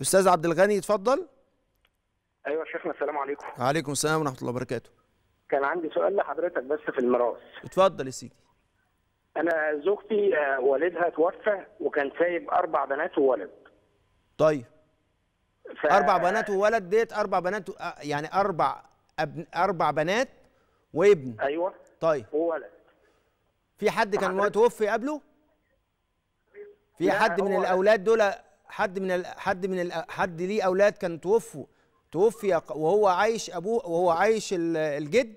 استاذ عبد الغني اتفضل ايوه يا شيخنا السلام عليكم وعليكم السلام ورحمه الله وبركاته كان عندي سؤال لحضرتك بس في الميراث اتفضل يا سيدي انا زوجتي آه، والدها توفى وكان سايب اربع بنات وولد طيب ف... اربع بنات وولد ديت اربع بنات آه، يعني اربع أبن... اربع بنات وابن ايوه طيب وولد في حد كان توفي قبله في حد من الاولاد دول حد من حد من حد ليه اولاد كان توفوا توفي وهو عايش ابوه وهو عايش الجد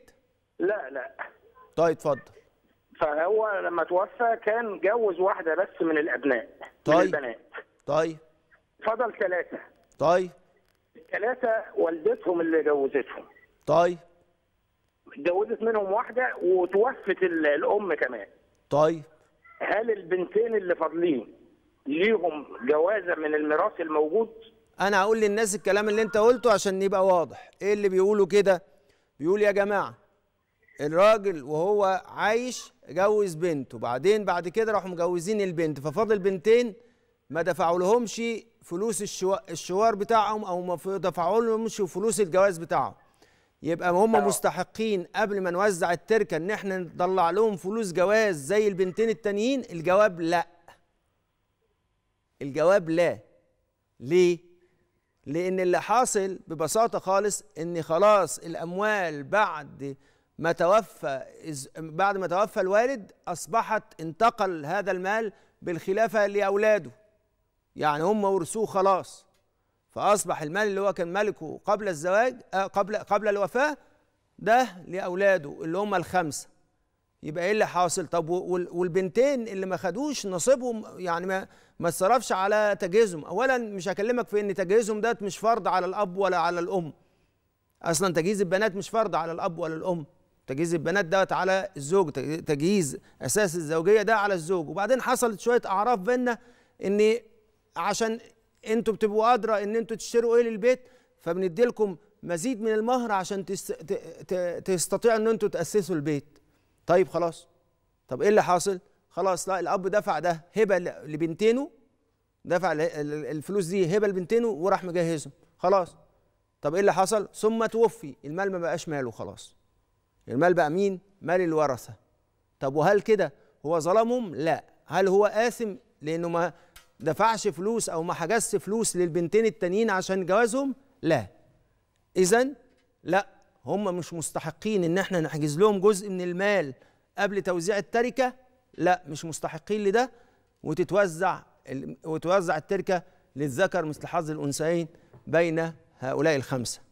لا لا طيب اتفضل فهو لما توفى كان جوز واحده بس من الابناء طيب من البنات طيب فضل ثلاثه طيب الثلاثه والدتهم اللي جوزتهم طيب اتجوزت منهم واحده وتوفت الام كمان طيب هل البنتين اللي فاضلين ليهم جوازه من الميراث الموجود انا هقول للناس الكلام اللي انت قلته عشان يبقى واضح ايه اللي بيقوله كده بيقول يا جماعه الراجل وهو عايش جوز بنته بعدين بعد كده راحوا مجوزين البنت ففاضل بنتين ما دفعوا لهمش فلوس الشوار بتاعهم او ما دفعوا لهمش فلوس الجواز بتاعهم يبقى هم مستحقين قبل ما نوزع التركه ان احنا نطلع لهم فلوس جواز زي البنتين التانيين الجواب لا الجواب لا ليه لان اللي حاصل ببساطه خالص ان خلاص الاموال بعد ما توفى بعد ما توفى الوالد اصبحت انتقل هذا المال بالخلافه لاولاده يعني هم ورثوه خلاص فاصبح المال اللي هو كان ملكه قبل الزواج آه، قبل قبل الوفاه ده لاولاده اللي هم الخمسه يبقى ايه اللي حاصل طب والبنتين اللي ما خدوش نصيبهم يعني ما ما اتصرفش على تجهيزهم اولا مش هكلمك في ان تجهيزهم ده مش فرض على الاب ولا على الام اصلا تجهيز البنات مش فرض على الاب ولا الام تجهيز البنات دوت على الزوج تجهيز اساس الزوجيه ده على الزوج وبعدين حصلت شويه اعراف بينا ان عشان انتوا بتبقوا قادره ان انتوا تشتروا ايه للبيت فبندي لكم مزيد من المهر عشان تستطيعوا ان انتوا تاسسوا البيت طيب خلاص طب ايه اللي حاصل خلاص لا الاب دفع ده هبه لبنتينه دفع الفلوس دي هبه لبنتينه وراح مجهزهم خلاص طب ايه اللي حصل ثم توفي المال ما بقاش ماله خلاص المال بقى مين مال الورثه طب وهل كده هو ظلمهم لا هل هو آثم لأنه ما دفعش فلوس أو ما حجزش فلوس للبنتين التانيين عشان جوازهم لا إذا لا هم مش مستحقين ان احنا نحجز لهم جزء من المال قبل توزيع التركه لا مش مستحقين لده وتتوزع وتوزع التركه للذكر مثل حظ الانثيين بين هؤلاء الخمسه